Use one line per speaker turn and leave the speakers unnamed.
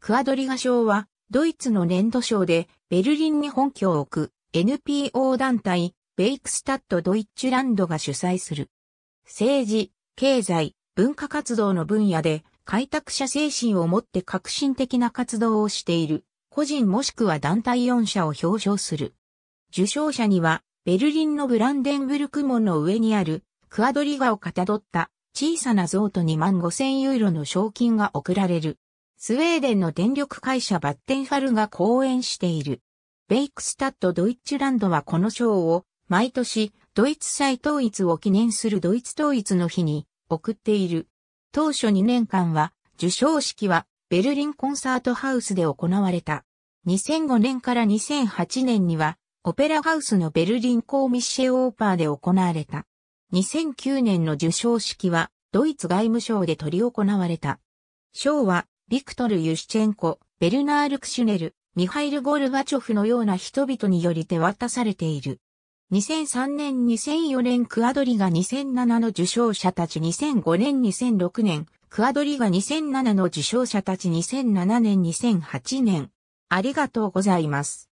クアド
リガ賞は、ドイツの年度賞で、ベルリンに本拠を置く NPO 団体、ベイクスタッド・ドイッチュランドが主催する。政治、経済、文化活動の分野で、開拓者精神を持って革新的な活動をしている、個人もしくは団体4社を表彰する。受賞者には、ベルリンのブランデンブルク門の上にある、クアドリガをかたどった小さな像と2万5千ユーロの賞金が贈られる。スウェーデンの電力会社バッテンファルが講演している。ベイクスタッドドイッチランドはこの賞を毎年ドイツ再統一を記念するドイツ統一の日に送っている。当初2年間は受賞式はベルリンコンサートハウスで行われた。2005年から2008年にはオペラハウスのベルリンコーミッシェオーパーで行われた。2009年の受賞式はドイツ外務省で取り行われた。賞はビクトル・ユシチェンコ、ベルナール・クシュネル、ミハイル・ゴルバチョフのような人々により手渡されている。2003年2004年クアドリが2007の受賞者たち2005年2006年クアドリが2007の受賞者たち2007年2008年ありがとうございます。